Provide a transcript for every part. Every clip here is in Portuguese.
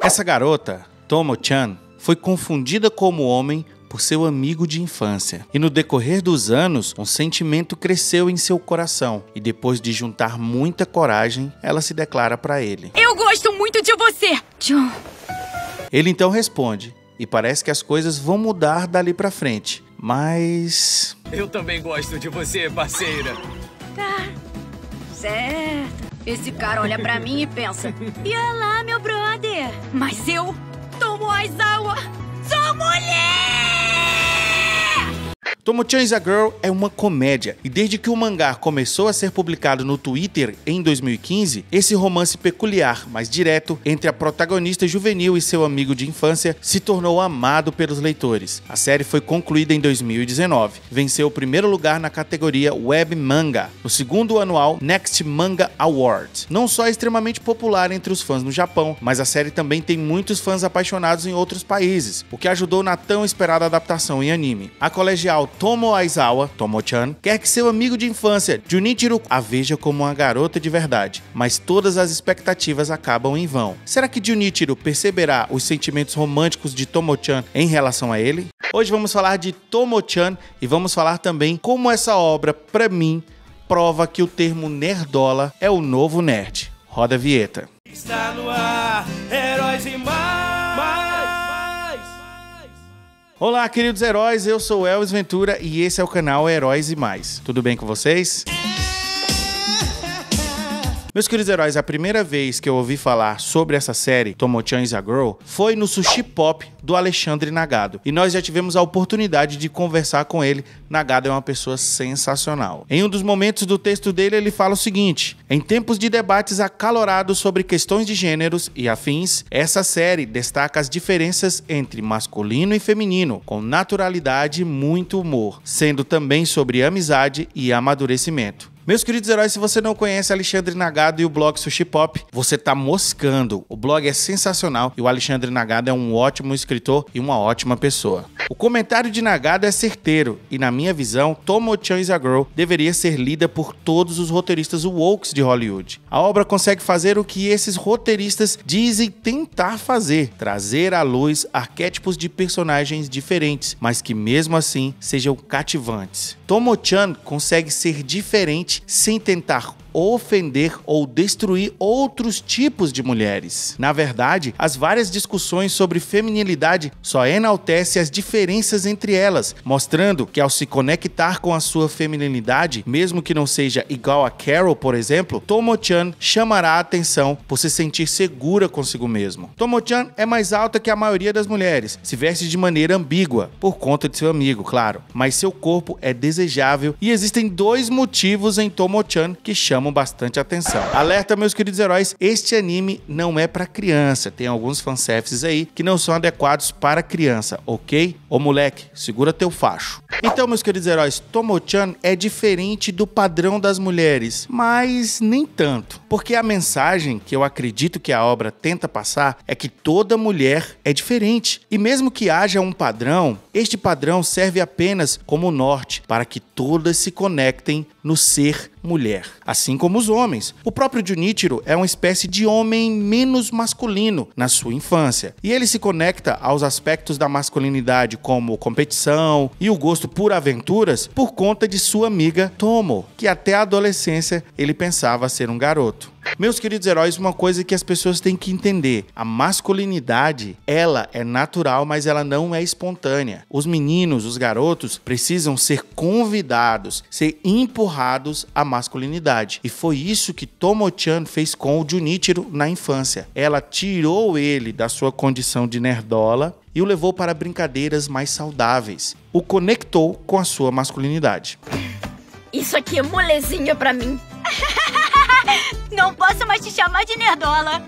Essa garota, Tomo-chan, foi confundida como homem por seu amigo de infância. E no decorrer dos anos, um sentimento cresceu em seu coração. E depois de juntar muita coragem, ela se declara para ele: Eu gosto muito de você, John. Ele então responde, e parece que as coisas vão mudar dali para frente. Mas. Eu também gosto de você, parceira. Tá. Certo. Esse cara olha para mim e pensa: ia lá, meu brother! Mas eu, Tomo Aizawa, sou mulher! tomo is a Girl é uma comédia, e desde que o mangá começou a ser publicado no Twitter em 2015, esse romance peculiar, mas direto, entre a protagonista juvenil e seu amigo de infância se tornou amado pelos leitores. A série foi concluída em 2019, venceu o primeiro lugar na categoria Web Manga, no segundo anual Next Manga Award. Não só é extremamente popular entre os fãs no Japão, mas a série também tem muitos fãs apaixonados em outros países, o que ajudou na tão esperada adaptação em anime. A colegial Tomo Aizawa, Tomo-chan, quer que seu amigo de infância, Junichiro, a veja como uma garota de verdade, mas todas as expectativas acabam em vão. Será que Junichiro perceberá os sentimentos românticos de Tomo-chan em relação a ele? Hoje vamos falar de Tomo-chan e vamos falar também como essa obra, para mim, prova que o termo nerdola é o novo nerd. Roda a vinheta. Está no ar Olá, queridos heróis, eu sou Elvis Ventura e esse é o canal Heróis e Mais. Tudo bem com vocês? Meus queridos heróis, a primeira vez que eu ouvi falar sobre essa série, Tomo-chan is a Girl, foi no Sushi Pop do Alexandre Nagado. E nós já tivemos a oportunidade de conversar com ele. Nagado é uma pessoa sensacional. Em um dos momentos do texto dele, ele fala o seguinte: Em tempos de debates acalorados sobre questões de gêneros e afins, essa série destaca as diferenças entre masculino e feminino, com naturalidade e muito humor, sendo também sobre amizade e amadurecimento. Meus queridos heróis, se você não conhece Alexandre Nagado e o blog Sushi Pop, você tá moscando. O blog é sensacional e o Alexandre Nagado é um ótimo escritor e uma ótima pessoa. O comentário de Nagado é certeiro e, na minha visão, Tomo-chan is a Girl deveria ser lida por todos os roteiristas wokes de Hollywood. A obra consegue fazer o que esses roteiristas dizem tentar fazer, trazer à luz arquétipos de personagens diferentes, mas que mesmo assim sejam cativantes. Tomo-chan consegue ser diferente sem tentar ofender ou destruir outros tipos de mulheres. Na verdade, as várias discussões sobre feminilidade só enaltece as diferenças entre elas, mostrando que ao se conectar com a sua feminilidade, mesmo que não seja igual a Carol, por exemplo, Tomo-chan chamará a atenção por se sentir segura consigo mesmo. Tomo-chan é mais alta que a maioria das mulheres, se veste de maneira ambígua, por conta de seu amigo, claro, mas seu corpo é desejável e existem dois motivos em Tomo-chan que chamam chamam bastante atenção. Alerta, meus queridos heróis, este anime não é para criança. Tem alguns fanservices aí que não são adequados para criança, ok? Ô moleque, segura teu facho. Então, meus queridos heróis, Tomo-chan é diferente do padrão das mulheres, mas nem tanto. Porque a mensagem que eu acredito que a obra tenta passar é que toda mulher é diferente. E mesmo que haja um padrão, este padrão serve apenas como norte para que todas se conectem no ser mulher, assim como os homens. O próprio Junichiro é uma espécie de homem menos masculino na sua infância, e ele se conecta aos aspectos da masculinidade como competição e o gosto por aventuras por conta de sua amiga Tomo, que até a adolescência ele pensava ser um garoto. Meus queridos heróis, uma coisa que as pessoas têm que entender: a masculinidade, ela é natural, mas ela não é espontânea. Os meninos, os garotos, precisam ser convidados, ser empurrados à masculinidade. E foi isso que Tomo-chan fez com o Junichiro na infância. Ela tirou ele da sua condição de nerdola e o levou para brincadeiras mais saudáveis. O conectou com a sua masculinidade. Isso aqui é molezinha para mim. Não posso mais te chamar de nerdola.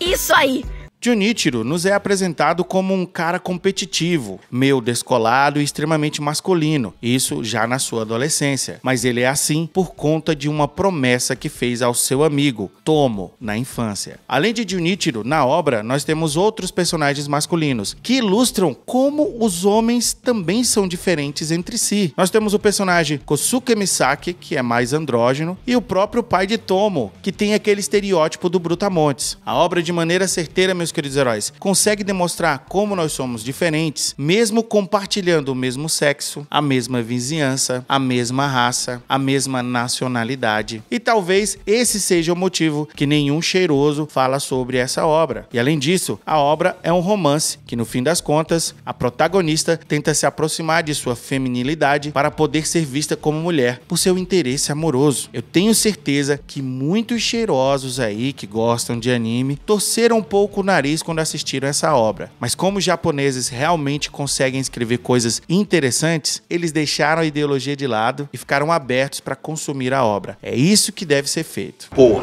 Isso aí! Junichiro nos é apresentado como um cara competitivo, meio descolado e extremamente masculino, isso já na sua adolescência. Mas ele é assim por conta de uma promessa que fez ao seu amigo, Tomo, na infância. Além de Junichiro, na obra nós temos outros personagens masculinos que ilustram como os homens também são diferentes entre si. Nós temos o personagem Kosuke Misaki, que é mais andrógeno, e o próprio pai de Tomo, que tem aquele estereótipo do Brutamontes. A obra, de maneira certeira, meus meus queridos heróis, consegue demonstrar como nós somos diferentes, mesmo compartilhando o mesmo sexo, a mesma vizinhança, a mesma raça, a mesma nacionalidade. E talvez esse seja o motivo que nenhum cheiroso fala sobre essa obra. E além disso, a obra é um romance que, no fim das contas, a protagonista tenta se aproximar de sua feminilidade para poder ser vista como mulher por seu interesse amoroso. Eu tenho certeza que muitos cheirosos aí que gostam de anime torceram um pouco o nariz nariz quando assistiram essa obra. Mas como os japoneses realmente conseguem escrever coisas interessantes, eles deixaram a ideologia de lado e ficaram abertos para consumir a obra. É isso que deve ser feito. Porra.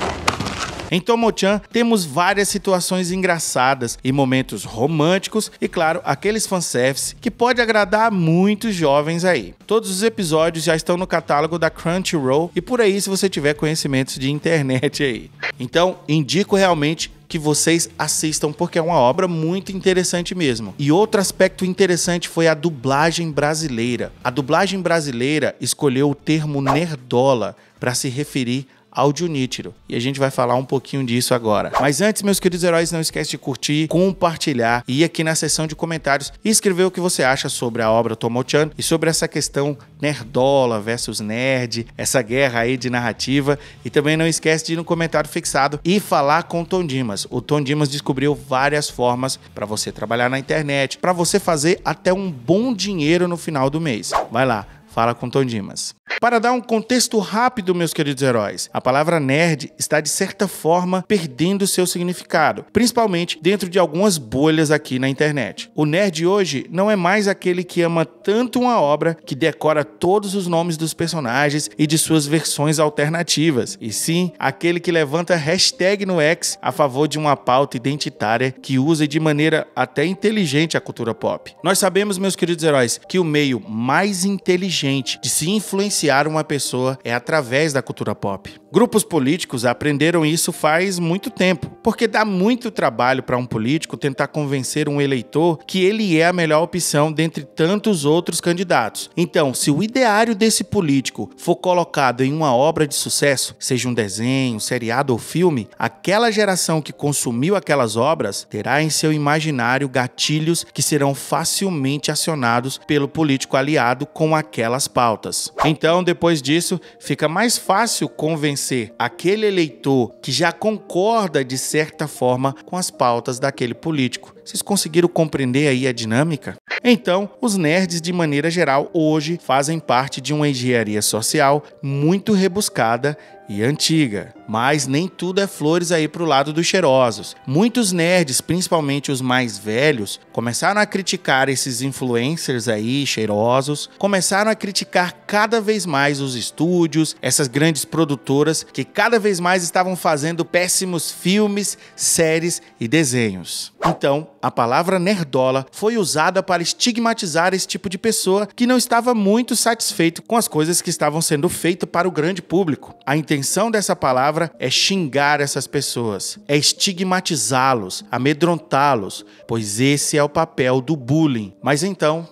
Em Tomo-chan, temos várias situações engraçadas e momentos românticos e, claro, aqueles fanservice que pode agradar muitos jovens aí. Todos os episódios já estão no catálogo da Crunchyroll e por aí se você tiver conhecimentos de internet aí. Então, indico realmente que vocês assistam, porque é uma obra muito interessante mesmo. E outro aspecto interessante foi a dublagem brasileira. A dublagem brasileira escolheu o termo nerdola para se referir audionítiro. E a gente vai falar um pouquinho disso agora. Mas antes, meus queridos heróis, não esquece de curtir, compartilhar e ir aqui na seção de comentários e escrever o que você acha sobre a obra Tomochan e sobre essa questão nerdola versus nerd, essa guerra aí de narrativa. E também não esquece de ir no comentário fixado e falar com o Tom Dimas. O Tom Dimas descobriu várias formas para você trabalhar na internet, para você fazer até um bom dinheiro no final do mês. Vai lá, fala com o Tom Dimas. Para dar um contexto rápido, meus queridos heróis, a palavra nerd está de certa forma perdendo seu significado, principalmente dentro de algumas bolhas aqui na internet. O nerd hoje não é mais aquele que ama tanto uma obra que decora todos os nomes dos personagens e de suas versões alternativas, e sim aquele que levanta hashtag no X a favor de uma pauta identitária que usa de maneira até inteligente a cultura pop. Nós sabemos, meus queridos heróis, que o meio mais inteligente de se influenciar influenciar uma pessoa é através da cultura pop. Grupos políticos aprenderam isso faz muito tempo. Porque dá muito trabalho para um político tentar convencer um eleitor que ele é a melhor opção dentre tantos outros candidatos. Então, se o ideário desse político for colocado em uma obra de sucesso, seja um desenho, seriado ou filme, aquela geração que consumiu aquelas obras terá em seu imaginário gatilhos que serão facilmente acionados pelo político aliado com aquelas pautas. Então, depois disso, fica mais fácil convencer aquele eleitor que já concorda de certa forma com as pautas daquele político. Vocês conseguiram compreender aí a dinâmica? Então, os nerds, de maneira geral, hoje fazem parte de uma engenharia social muito rebuscada e antiga. Mas nem tudo é flores aí pro lado dos cheirosos. Muitos nerds, principalmente os mais velhos, começaram a criticar esses influencers aí cheirosos, começaram a criticar cada vez mais os estúdios, essas grandes produtoras que cada vez mais estavam fazendo péssimos filmes, séries e desenhos. Então, a palavra nerdola foi usada para estigmatizar esse tipo de pessoa que não estava muito satisfeito com as coisas que estavam sendo feitas para o grande público. A intenção dessa palavra é xingar essas pessoas, é estigmatizá-los, amedrontá-los, pois esse é o papel do bullying. Mas então,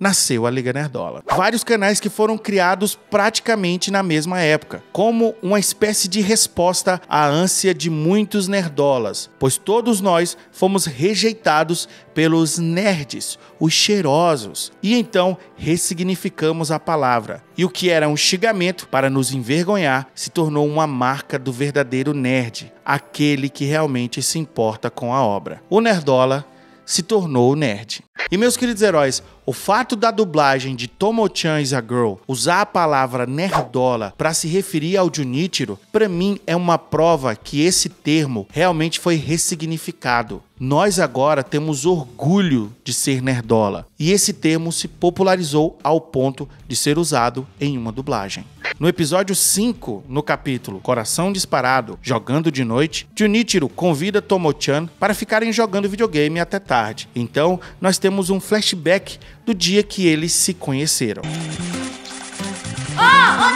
nasceu a Liga Nerdola. Vários canais que foram criados praticamente na mesma época, como uma espécie de resposta à ânsia de muitos nerdolas, pois todos nós fomos rejeitados pelos nerds, os cheirosos, e então ressignificamos a palavra. E o que era um xingamento para nos envergonhar se tornou uma marca do verdadeiro nerd, aquele que realmente se importa com a obra. O nerdola se tornou o nerd. E meus queridos heróis, o fato da dublagem de Tomo-chan is a Girl usar a palavra nerdola para se referir ao Junichiro, para mim é uma prova que esse termo realmente foi ressignificado. Nós agora temos orgulho de ser nerdola, e esse termo se popularizou ao ponto de ser usado em uma dublagem. No episódio 5, no capítulo Coração Disparado, Jogando de Noite, Junichiro convida Tomo-chan para ficarem jogando videogame até tarde. Então, nós temos um flashback do dia que eles se conheceram. Oh, oh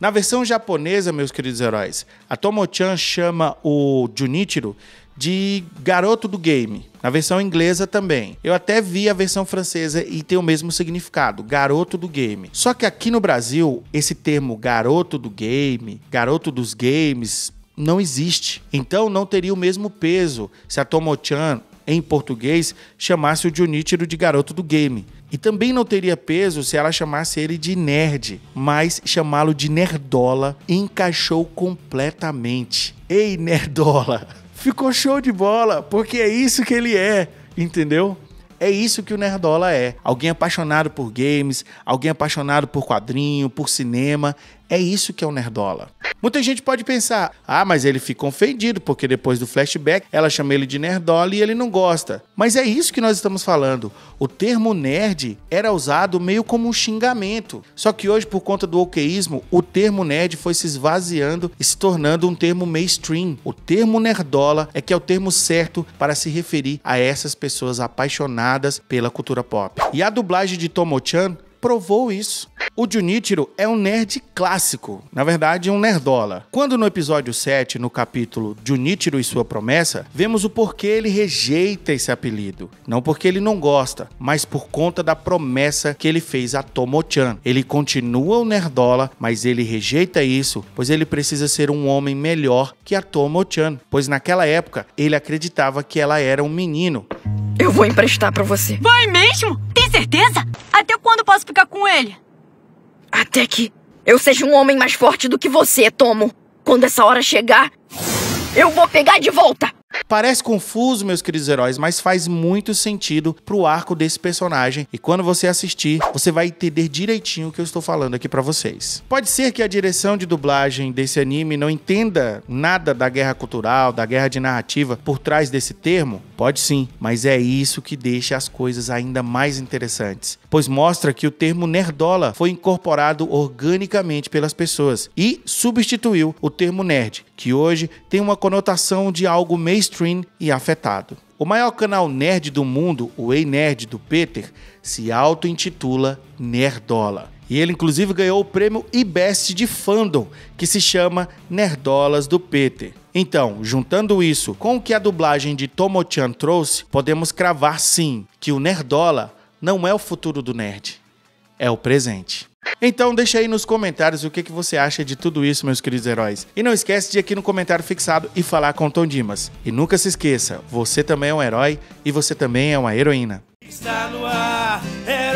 Na versão japonesa, meus queridos heróis, a Tomo-chan chama o Junichiro de Garoto do Game. Na versão inglesa também. Eu até vi a versão francesa e tem o mesmo significado, garoto do game. Só que aqui no Brasil, esse termo garoto do game, garoto dos games, não existe. Então não teria o mesmo peso se a Tomo-chan em português, chamasse o Junitiro de garoto do game. E também não teria peso se ela chamasse ele de nerd, mas chamá-lo de nerdola encaixou completamente. Ei, nerdola! ficou show de bola, porque é isso que ele é, entendeu? É isso que o Nerdola é. Alguém apaixonado por games, alguém apaixonado por quadrinho, por cinema. É isso que é o Nerdola. Muita gente pode pensar: ah, mas ele fica ofendido porque depois do flashback ela chama ele de nerdola e ele não gosta. Mas é isso que nós estamos falando. O termo nerd era usado meio como um xingamento. Só que hoje, por conta do okeísmo, o termo nerd foi se esvaziando e se tornando um termo mainstream. O termo nerdola é que é o termo certo para se referir a essas pessoas apaixonadas pela cultura pop. E a dublagem de Tomo-chan provou isso. O Junichiro é um nerd clássico, na verdade, um nerdola. Quando no episódio 7, no capítulo Junichiro e sua promessa, vemos o porquê ele rejeita esse apelido. Não porque ele não gosta, mas por conta da promessa que ele fez a Tomo-chan. Ele continua o nerdola, mas ele rejeita isso, pois ele precisa ser um homem melhor que a Tomo-chan, pois naquela época ele acreditava que ela era um menino. Eu vou emprestar para você. Vai mesmo? certeza? Até quando posso ficar com ele? Até que eu seja um homem mais forte do que você, Tomo. Quando essa hora chegar, eu vou pegar de volta! Parece confuso, meus queridos heróis, mas faz muito sentido pro arco desse personagem. E quando você assistir, você vai entender direitinho o que eu estou falando aqui para vocês. Pode ser que a direção de dublagem desse anime não entenda nada da guerra cultural, da guerra de narrativa por trás desse termo? Pode sim, mas é isso que deixa as coisas ainda mais interessantes, pois mostra que o termo nerdola foi incorporado organicamente pelas pessoas e substituiu o termo nerd, que hoje tem uma conotação de algo mainstream mainstream e afetado. O maior canal nerd do mundo, o Ei Nerd do Peter, se auto-intitula Nerdola. E ele inclusive ganhou o prêmio IBEST de fandom, que se chama Nerdolas do Peter. Então, juntando isso com o que a dublagem de Tomo-chan trouxe, podemos cravar sim que o Nerdola não é o futuro do nerd, é o presente. Então deixa aí nos comentários o que, que você acha de tudo isso, meus queridos heróis. E não esquece de ir aqui no comentário fixado e falar com o Tom Dimas. E nunca se esqueça, você também é um herói e você também é uma heroína. Está no ar, é...